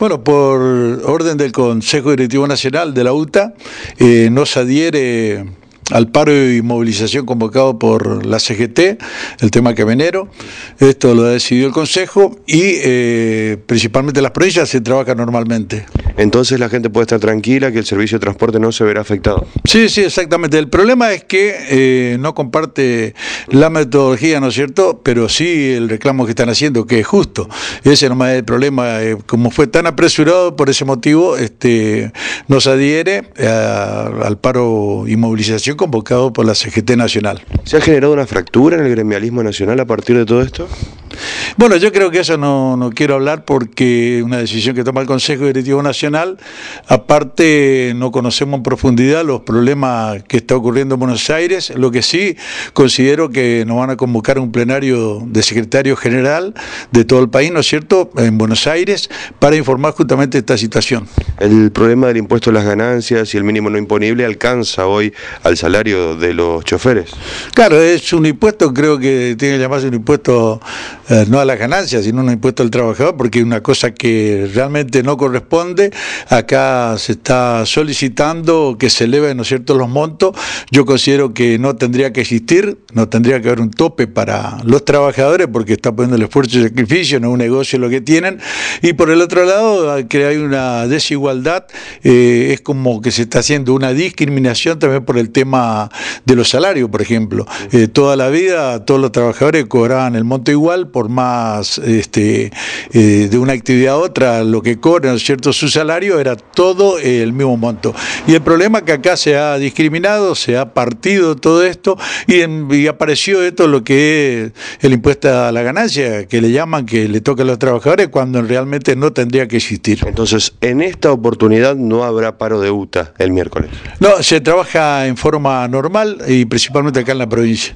Bueno, por orden del Consejo Directivo Nacional de la UTA, eh, nos adhiere al paro y movilización convocado por la CGT, el tema venero, Esto lo ha decidido el Consejo y eh, principalmente las provincias se trabaja normalmente. Entonces la gente puede estar tranquila que el servicio de transporte no se verá afectado. Sí, sí, exactamente. El problema es que eh, no comparte la metodología, ¿no es cierto? Pero sí el reclamo que están haciendo, que es justo. Ese no es el problema. Eh, como fue tan apresurado por ese motivo, este, nos adhiere al paro y movilización convocado por la CGT Nacional. ¿Se ha generado una fractura en el gremialismo nacional a partir de todo esto? Bueno, yo creo que eso no, quiero hablar porque una decisión que toma el Consejo Directivo Nacional. Aparte, no conocemos en profundidad los problemas que está ocurriendo en Buenos Aires. Lo que sí considero que nos van a convocar un plenario de secretario general de todo el país, ¿no es cierto?, en Buenos Aires, para informar justamente esta situación. El problema del impuesto a las ganancias y el mínimo no imponible alcanza hoy al salario de los choferes. Claro, es un impuesto, creo que tiene que llamarse un impuesto eh, no a las ganancias, sino un impuesto al trabajador, porque es una cosa que realmente no corresponde. Acá se está solicitando que se eleven, ¿no los montos. Yo considero que no tendría que existir, no tendría que haber un tope para los trabajadores, porque está poniendo el esfuerzo y sacrificio, no un negocio lo que tienen. Y por el otro lado, que hay una desigualdad, eh, es como que se está haciendo una discriminación también por el tema de los salarios, por ejemplo. Eh, toda la vida, todos los trabajadores cobraban el monto igual, más este, eh, de una actividad a otra, lo que cobran, cierto?, su salario era todo el mismo monto. Y el problema es que acá se ha discriminado, se ha partido todo esto y, en, y apareció esto lo que es el impuesto a la ganancia, que le llaman que le toca a los trabajadores cuando realmente no tendría que existir. Entonces, en esta oportunidad no habrá paro de UTA el miércoles. No, se trabaja en forma normal y principalmente acá en la provincia.